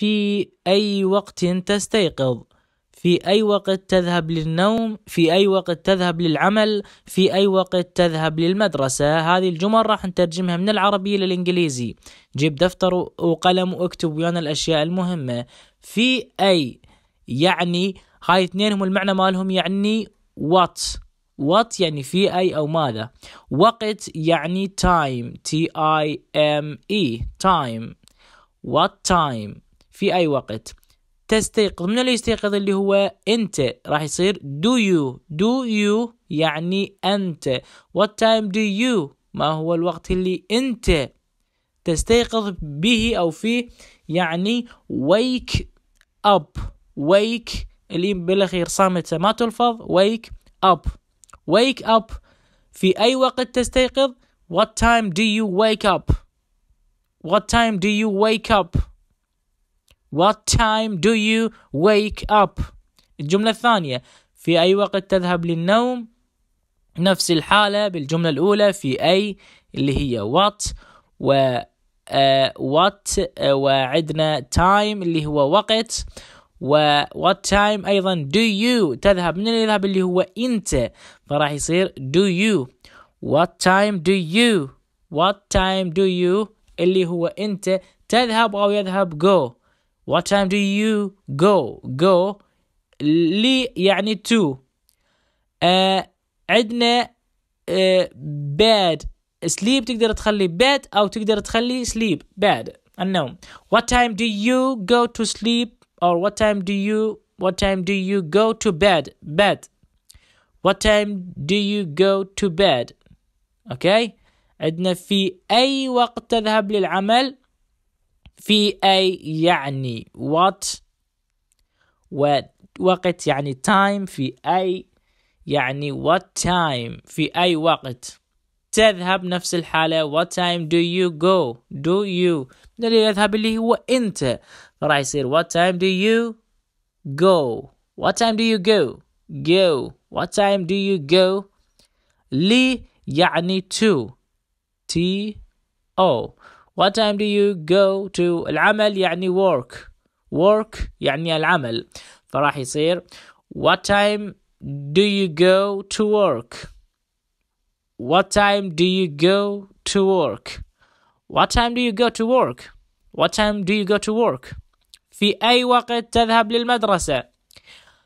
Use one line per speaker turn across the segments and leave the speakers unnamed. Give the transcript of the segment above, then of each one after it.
في أي وقت تستيقظ في أي وقت تذهب للنوم في أي وقت تذهب للعمل في أي وقت تذهب للمدرسة هذه الجمل راح نترجمها من العربي للإنجليزي جيب دفتر وقلم واكتب ويانا الأشياء المهمة في أي يعني هاي اثنين هم المعنى مالهم يعني وات وات يعني في أي أو ماذا وقت يعني تايم تي آي ام اي تايم وات تايم في أي وقت تستيقظ من اللي يستيقظ اللي هو أنت راح يصير do you do you يعني أنت what time do you ما هو الوقت اللي أنت تستيقظ به أو فيه يعني wake up wake اللي بالأخير صامتة ما تلفظ wake up wake up في أي وقت تستيقظ what time do you wake up what time do you wake up What time do you wake up الجملة الثانية في أي وقت تذهب للنوم نفس الحالة بالجملة الأولى في أي اللي هي what و uh, what uh, وعدنا time اللي هو وقت و what time أيضا do you تذهب من اللي يذهب اللي هو أنت فراح يصير do you what time do you what time do you اللي هو أنت تذهب أو يذهب go What time do you go? Go لي يعني to uh, eh, عندنا uh, eh, bed sleep تقدر تخلي bed أو تقدر تخلي sleep bed النوم What time do you go to sleep or what time do you what time do you go to bed bed What time do you go to bed okay عندنا في أي وقت تذهب للعمل في أي يعني what وقت يعني time في أي يعني what time في أي وقت تذهب نفس الحالة what time do you go do you اللي يذهب اللي هو أنت راح يصير what time do you go what time do you go go what time do you go لي يعني to t o What time do you go to العمل يعني work work يعني العمل فراح يصير What time do you go to work What time do you go to work What time do you go to work What time do you go to work في أي وقت تذهب للمدرسة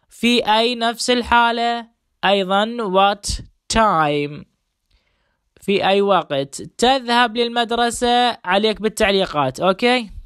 في أي نفس الحالة أيضا what time في أي وقت تذهب للمدرسة عليك بالتعليقات أوكي